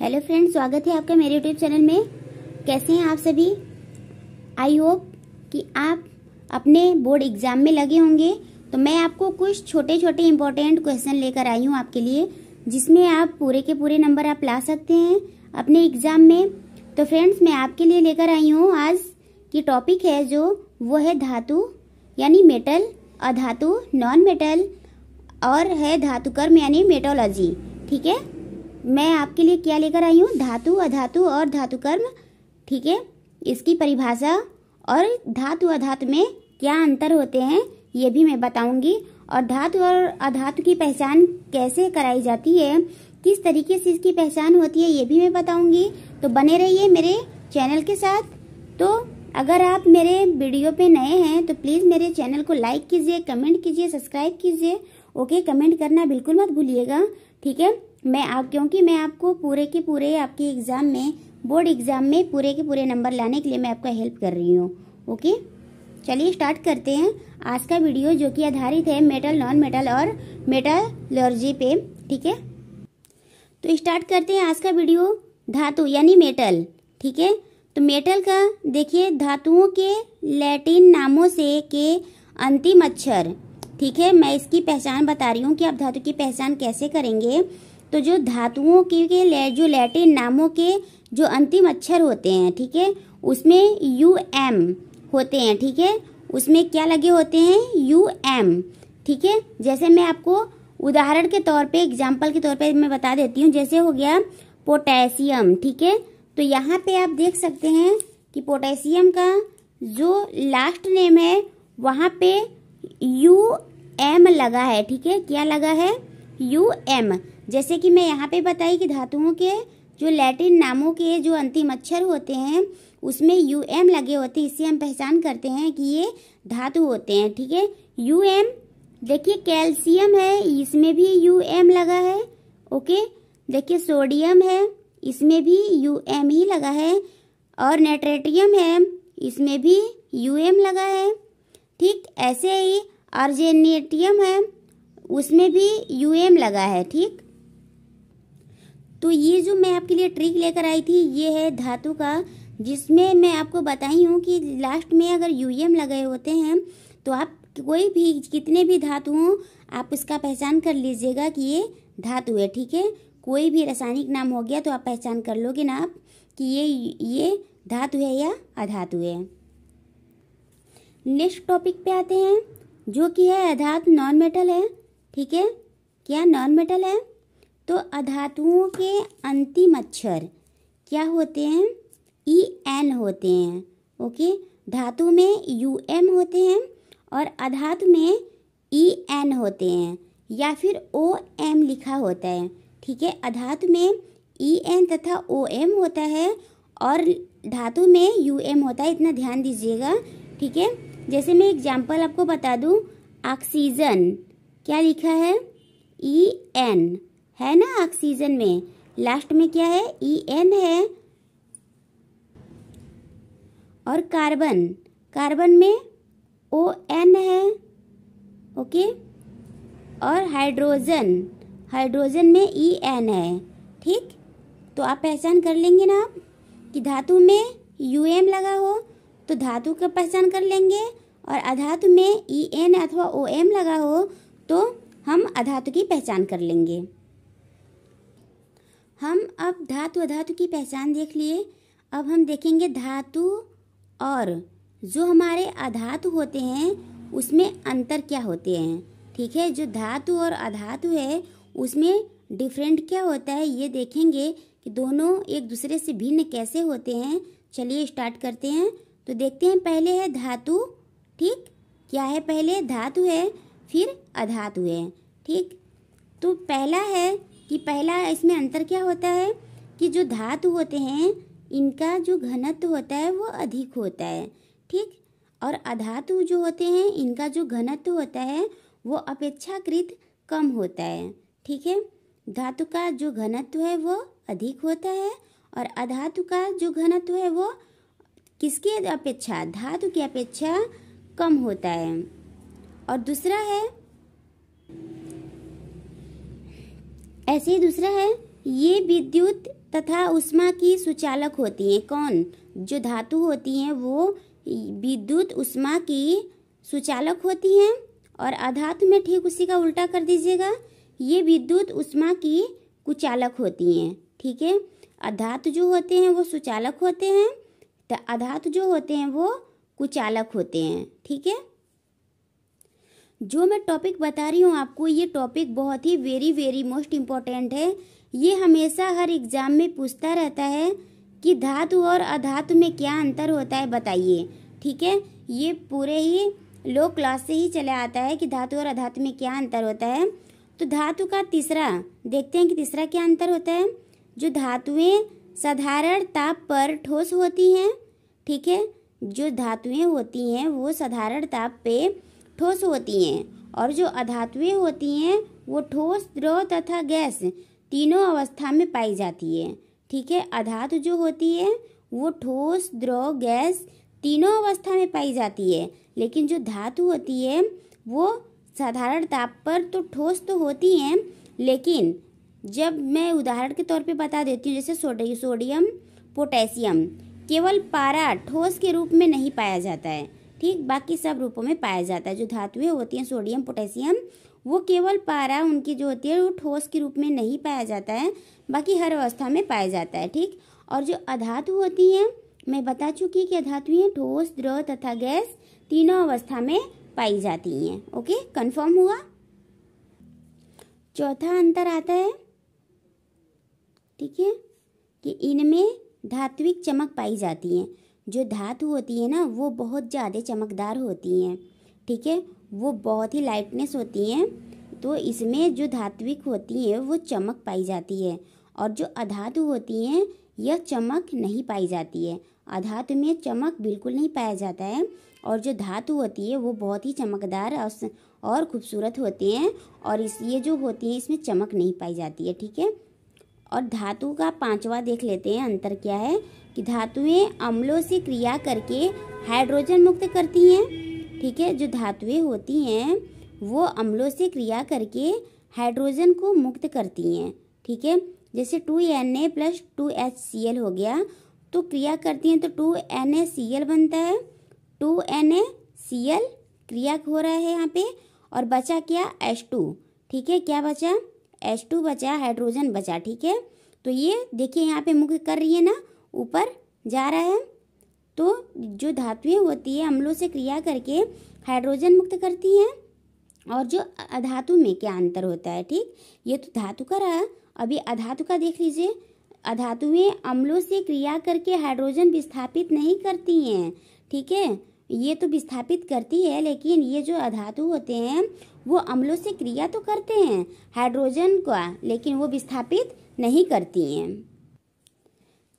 hello friends स्वागत है आपका मेरे यूट्यूब चैनल में कैसे हैं आप सभी आई होप कि आप अपने बोर्ड एग्जाम में लगे होंगे तो मैं आपको कुछ छोटे छोटे इम्पोर्टेंट क्वेश्चन लेकर आई हूँ आपके लिए जिसमें आप पूरे के पूरे नंबर आप ला सकते हैं अपने एग्जाम में तो फ्रेंड्स मैं आपके लिए लेकर आई हूँ आज की टॉपिक है जो वो है धातु यानी मेटल अधातु नॉन मेटल और है धातुकर्म यानी मेटोलॉजी ठीक है मैं आपके लिए क्या लेकर आई हूँ धातु अधातु और धातु कर्म ठीक है इसकी परिभाषा और धातु अधातु में क्या अंतर होते हैं ये भी मैं बताऊंगी और धातु और अधातु की पहचान कैसे कराई जाती है किस तरीके से इसकी पहचान होती है ये भी मैं बताऊंगी तो बने रहिए मेरे चैनल के साथ तो अगर आप मेरे वीडियो पे नए हैं तो प्लीज़ मेरे चैनल को लाइक कीजिए कमेंट कीजिए सब्सक्राइब कीजिए ओके कमेंट करना बिल्कुल मत भूलिएगा ठीक है मैं आप क्योंकि मैं आपको पूरे के पूरे आपके एग्ज़ाम में बोर्ड एग्ज़ाम में पूरे के पूरे नंबर लाने के लिए मैं आपका हेल्प कर रही हूँ ओके चलिए स्टार्ट करते हैं आज का वीडियो जो कि आधारित है मेटल नॉन मेटल और मेटलर्जी पे ठीक है तो स्टार्ट करते हैं आज का वीडियो धातु यानी मेटल ठीक है तो मेटल का देखिए धातुओं के लैटिन नामों से के अंतिम अक्षर ठीक है मैं इसकी पहचान बता रही हूँ कि आप धातु की पहचान कैसे करेंगे तो जो धातुओं के, के ले, जो लैटिन नामों के जो अंतिम अक्षर होते हैं ठीक है उसमें यू एम होते हैं ठीक है उसमें क्या लगे होते हैं यू एम ठीक है जैसे मैं आपको उदाहरण के तौर पे एग्जाम्पल के तौर पे मैं बता देती हूँ जैसे हो गया पोटेशियम ठीक है तो यहाँ पे आप देख सकते हैं कि पोटेशियम का जो लास्ट नेम है वहाँ पे यू एम लगा है ठीक है क्या लगा है यू एम जैसे कि मैं यहाँ पे बताई कि धातुओं के जो लैटिन नामों के जो अंतिम अक्षर होते हैं उसमें यू एम लगे होते हैं इससे हम पहचान करते हैं कि ये धातु होते हैं ठीक है यू एम देखिए कैल्शियम है इसमें भी यू एम लगा है ओके देखिए सोडियम है इसमें भी यू एम ही लगा है और नेट्रेटियम है इसमें भी यू एम लगा है ठीक ऐसे ही आर्जेनेटियम है उसमें भी यू एम लगा है ठीक तो ये जो मैं आपके लिए ट्रिक लेकर आई थी ये है धातु का जिसमें मैं आपको बताई हूँ कि लास्ट में अगर यूएम लगे होते हैं तो आप कोई भी कितने भी धातु हों आप इसका पहचान कर लीजिएगा कि ये धातु है ठीक है कोई भी रासायनिक नाम हो गया तो आप पहचान कर लोगे ना आप कि ये ये धातु है या अधातु है नेक्स्ट टॉपिक पे आते हैं जो कि है अधातु नॉन मेटल है ठीक है क्या नॉन मेटल है तो अधातुओं के अंतिम अक्षर क्या होते हैं ई e एन होते हैं ओके धातु में यू एम होते हैं और अधातु में ई e एन होते हैं या फिर ओ एम लिखा होता है ठीक है अधातु में ई e एन तथा ओ एम होता है और धातु में यू एम होता है इतना ध्यान दीजिएगा ठीक है जैसे मैं एग्जाम्पल आपको बता दूँ ऑक्सीजन क्या लिखा है ई एन है ना ऑक्सीजन में लास्ट में क्या है ई एन है और कार्बन कार्बन में ओ एन है ओके और हाइड्रोजन हाइड्रोजन में ई एन है ठीक तो आप पहचान कर लेंगे ना आप कि धातु में यू एम लगा हो तो धातु का पहचान कर लेंगे और अधातु में ई एन अथवा ओ एम लगा हो तो हम अधातु की पहचान कर लेंगे हम अब धातु अधातु की पहचान देख लिए अब हम देखेंगे धातु और जो हमारे अधातु होते हैं उसमें अंतर क्या होते हैं ठीक है जो धातु और अधातु है उसमें डिफरेंट क्या होता है ये देखेंगे कि दोनों एक दूसरे से भिन्न कैसे होते हैं चलिए स्टार्ट करते हैं तो देखते हैं पहले है धातु ठीक क्या है पहले धातु है फिर अधातु है ठीक तो पहला है कि पहला इसमें अंतर क्या होता है कि जो धातु होते हैं इनका जो घनत्व होता है वो अधिक होता है ठीक और अधातु जो होते हैं इनका जो घनत्व होता है वो अपेक्षाकृत कम होता है ठीक है धातु का जो घनत्व है वो अधिक होता है और अधातु का जो घनत्व है वो किसकी अपेक्षा धातु की अपेक्षा कम होता है और दूसरा है ऐसे ही दूसरा है ये विद्युत तथा उष्मा की सुचालक होती हैं कौन जो धातु होती हैं वो विद्युत उष्मा की सुचालक होती हैं और अधातु में ठीक उसी का उल्टा कर दीजिएगा ये विद्युत उष्मा की कुचालक होती हैं ठीक है अधातु जो होते हैं वो सुचालक होते हैं तो अधातु जो होते हैं वो कुचालक होते हैं ठीक है जो मैं टॉपिक बता रही हूँ आपको ये टॉपिक बहुत ही वेरी वेरी मोस्ट इम्पॉर्टेंट है ये हमेशा हर एग्ज़ाम में पूछता रहता है कि धातु और अधातु में क्या अंतर होता है बताइए ठीक है ये पूरे ही लो क्लास से ही चला आता है कि धातु और अधातु में क्या अंतर होता है तो धातु का तीसरा देखते हैं कि तीसरा क्या अंतर होता है जो धातुएं साधारण ताप पर ठोस होती हैं ठीक है जो धातुएं होती हैं वो साधारण ताप पे ठोस होती हैं और जो अधातुएं होती हैं वो ठोस द्रव तथा गैस तीनों अवस्था में पाई जाती है ठीक है अधातु जो होती है वो ठोस द्रव गैस तीनों अवस्था में पाई जाती है लेकिन जो धातु होती है वो साधारण ताप पर तो ठोस तो होती हैं लेकिन जब मैं उदाहरण के तौर पे बता देती हूँ जैसे सोडियम पोटेशियम केवल पारा ठोस के रूप में नहीं पाया जाता है ठीक बाकी सब रूपों में पाया जाता है जो धातुएं होती हैं सोडियम पोटेशियम वो केवल पारा उनकी जो होती है वो ठोस के रूप में नहीं पाया जाता है बाकी हर अवस्था में पाया जाता है ठीक और जो अधातु होती हैं मैं बता चुकी कि अधातुएं ठोस द्रव तथा गैस तीनों अवस्था में पाई जाती हैं ओके कन्फर्म हुआ चौथा अंतर आता है ठीक है कि इनमें धात्विक चमक पाई जाती है जो धातु होती है ना वो बहुत ज़्यादा चमकदार होती हैं ठीक है वो बहुत ही लाइटनेस होती हैं तो इसमें जो धात्विक होती हैं वो चमक पाई जाती है और जो अधातु होती हैं यह चमक नहीं पाई जाती है अधातु में चमक बिल्कुल नहीं पाया जाता है और जो धातु होती है वो बहुत ही चमकदार और खूबसूरत होते हैं और इस ये जो होती हैं इसमें चमक नहीं पाई जाती है ठीक है और धातु का पांचवा देख लेते हैं अंतर क्या है कि धातुएं अम्लों से क्रिया करके हाइड्रोजन मुक्त करती हैं ठीक है जो धातुएं होती हैं वो अम्लों से क्रिया करके हाइड्रोजन को मुक्त करती हैं ठीक है जैसे two N A plus two H C L हो गया तो क्रिया करती हैं तो two N A C L बनता है two N A C L क्रिया हो रहा है यहाँ पे और बचा क्या एच टू ठीक है क्या बचा एच टू बचा हाइड्रोजन बचा ठीक है तो ये देखिए यहाँ पे मुक्त कर रही है ना ऊपर जा रहा है तो जो धातुएं होती है अम्लों से क्रिया करके हाइड्रोजन मुक्त करती हैं और जो अधातु में क्या अंतर होता है ठीक ये तो धातु का रहा अभी अधातु का देख लीजिए अधातुएं अम्लों से क्रिया करके हाइड्रोजन विस्थापित नहीं करती हैं ठीक है ये तो विस्थापित करती है लेकिन ये जो अधातु होते हैं वो अम्लों से क्रिया तो करते हैं हाइड्रोजन का लेकिन वो विस्थापित नहीं करती हैं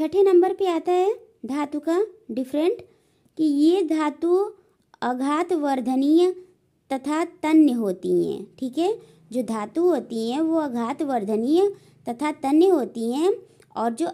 छठे नंबर पे आता है धातु का डिफरेंट कि ये धातु अघात वर्धनीय तथा तन्य होती हैं ठीक है जो धातु होती हैं वो अघात वर्धनीय तथा तन्य होती हैं और जो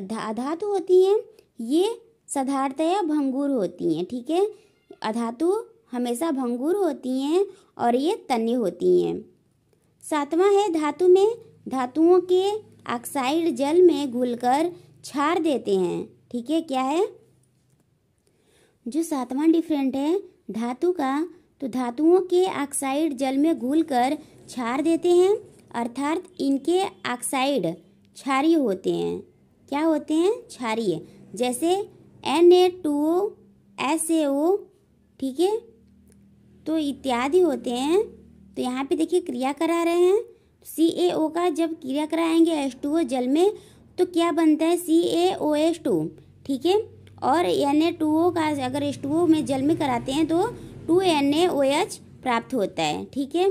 अधातु होती हैं ये साधारणतया भंगुर होती हैं ठीक है अधातु हमेशा भंगुर होती हैं और ये तन्य होती हैं सातवां है धातु में धातुओं के ऑक्साइड जल में घुलकर छाड़ देते हैं ठीक है क्या है जो सातवां डिफरेंट है धातु का तो धातुओं के ऑक्साइड जल में घुलकर छार देते हैं अर्थात इनके ऑक्साइड क्षारिय होते हैं क्या होते हैं क्षारीय जैसे N A two O S A O ठीक है तो इत्यादि होते हैं तो यहाँ पे देखिए क्रिया करा रहे हैं सी ए ओ का जब क्रिया कराएंगे एस टू ओ जल में तो क्या बनता है सी ए ओ एस टू ठीक है और एन ए टू ओ का अगर एस टू ओ में जल में कराते हैं तो two N A O H प्राप्त होता है ठीक है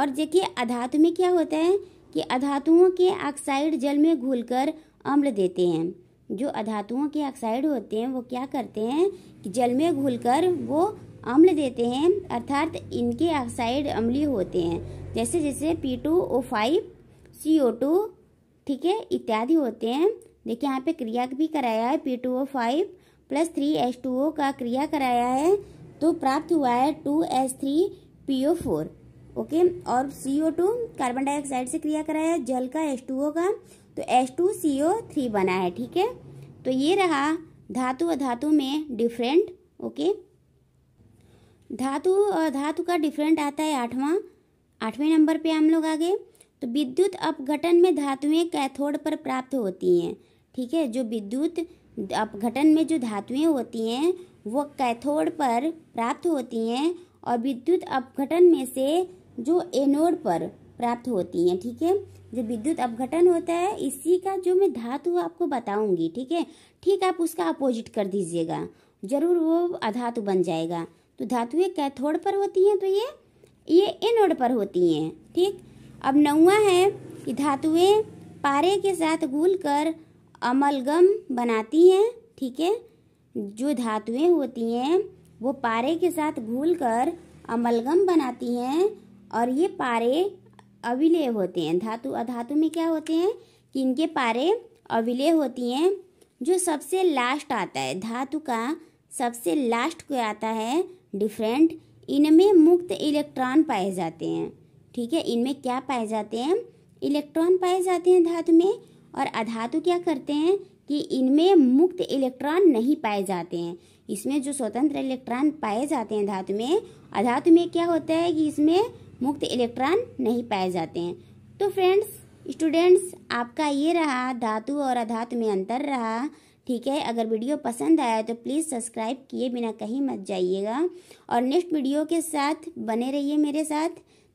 और देखिए अधातु में क्या होता है कि अधातुओं के ऑक्साइड जल में घुलकर अम्ल देते हैं जो अधातुओं के ऑक्साइड होते हैं वो क्या करते हैं कि जल में घुलकर वो अम्ल देते हैं अर्थात इनके ऑक्साइड अम्लीय होते हैं जैसे जैसे P two O five C O two ठीक है इत्यादि होते हैं देखिए यहाँ पे क्रिया भी कराया है P two O five plus three S two O का क्रिया कराया है तो प्राप्त हुआ है two S three P O four okay और C O two carbon dioxide से क्रिया कराया है जल का एस टू ओ का तो S two C O three बना है ठीक है तो ये रहा धातु अधातु में डिफरेंट ओके धातु और धातु का डिफरेंट आता है आठवां आठवें नंबर पे हम लोग आ गए तो विद्युत अपघटन में धातुएं कैथोड पर प्राप्त होती हैं ठीक है जो विद्युत अपघटन में जो धातुएं होती हैं वो कैथोड पर प्राप्त होती हैं और विद्युत अपघटन में से जो एनोड पर प्राप्त होती हैं ठीक है जो विद्युत अपघटन होता है इसी का जो मैं धातु आपको बताऊंगी ठीक है ठीक आप उसका अपोजिट कर दीजिएगा जरूर वो अधातु बन जाएगा तो धातुएं कैथोड पर होती हैं तो ये ये एनोड पर होती हैं ठीक अब नौवा है कि धातुएं पारे के साथ घुल कर अमलगम बनाती हैं ठीक है जो धातुएं होती हैं वो पारे के साथ घूल कर अमलगम बनाती हैं और ये पारे अविलय होते हैं धातु अधातु में क्या होते हैं कि इनके पारे अविलय होती हैं जो सबसे लास्ट आता है धातु का सबसे लास्ट को आता है डिफरेंट इनमें मुक्त इलेक्ट्रॉन पाए जाते हैं ठीक है इनमें क्या पाए जाते हैं इलेक्ट्रॉन पाए जाते हैं धातु में और अधातु क्या करते हैं कि इनमें मुक्त इलेक्ट्रॉन नहीं पाए जाते हैं इसमें जो स्वतंत्र इलेक्ट्रॉन पाए जाते हैं धातु में अधातु में क्या होता है कि इसमें मुक्त इलेक्ट्रॉन नहीं पाए जाते हैं तो फ्रेंड्स स्टूडेंट्स आपका ये रहा धातु और अधातु में अंतर रहा ठीक है अगर वीडियो पसंद आया तो प्लीज़ सब्सक्राइब किए बिना कहीं मत जाइएगा और नेक्स्ट वीडियो के साथ बने रहिए मेरे साथ